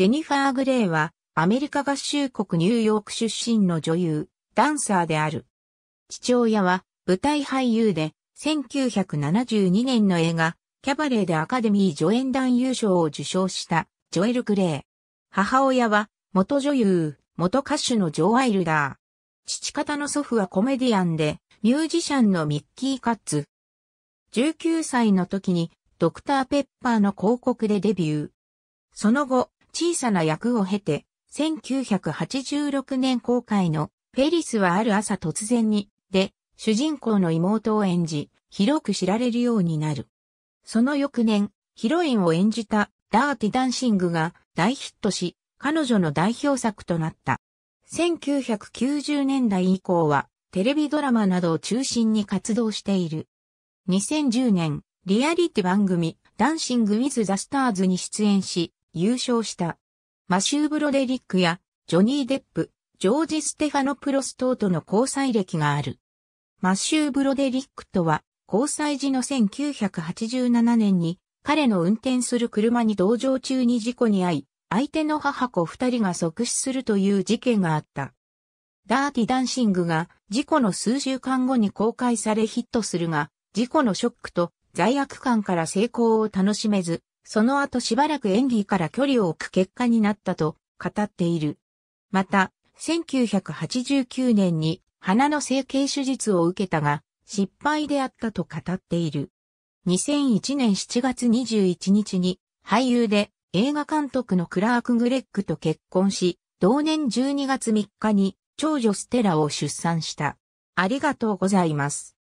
ジェニファー・グレイは、アメリカ合衆国ニューヨーク出身の女優、ダンサーである。父親は、舞台俳優で、1972年の映画、キャバレーでアカデミー助演団優勝を受賞した、ジョエル・グレイ。母親は、元女優、元歌手のジョー・アイルダー。父方の祖父はコメディアンで、ミュージシャンのミッキー・カッツ。19歳の時に、ドクター・ペッパーの広告でデビュー。その後、小さな役を経て、1986年公開のフェリスはある朝突然に、で、主人公の妹を演じ、広く知られるようになる。その翌年、ヒロインを演じたダーティダンシングが大ヒットし、彼女の代表作となった。1990年代以降は、テレビドラマなどを中心に活動している。2010年、リアリティ番組、ダンシング・ウィズ・ザ・スターズに出演し、優勝した。マシュー・ブロデリックや、ジョニー・デップ、ジョージ・ステファノプロス等との交際歴がある。マシュー・ブロデリックとは、交際時の1987年に、彼の運転する車に同乗中に事故に遭い、相手の母子二人が即死するという事件があった。ダーティダンシングが事故の数週間後に公開されヒットするが、事故のショックと罪悪感から成功を楽しめず、その後しばらく演技から距離を置く結果になったと語っている。また、1989年に鼻の整形手術を受けたが、失敗であったと語っている。2001年7月21日に俳優で映画監督のクラーク・グレッグと結婚し、同年12月3日に長女ステラを出産した。ありがとうございます。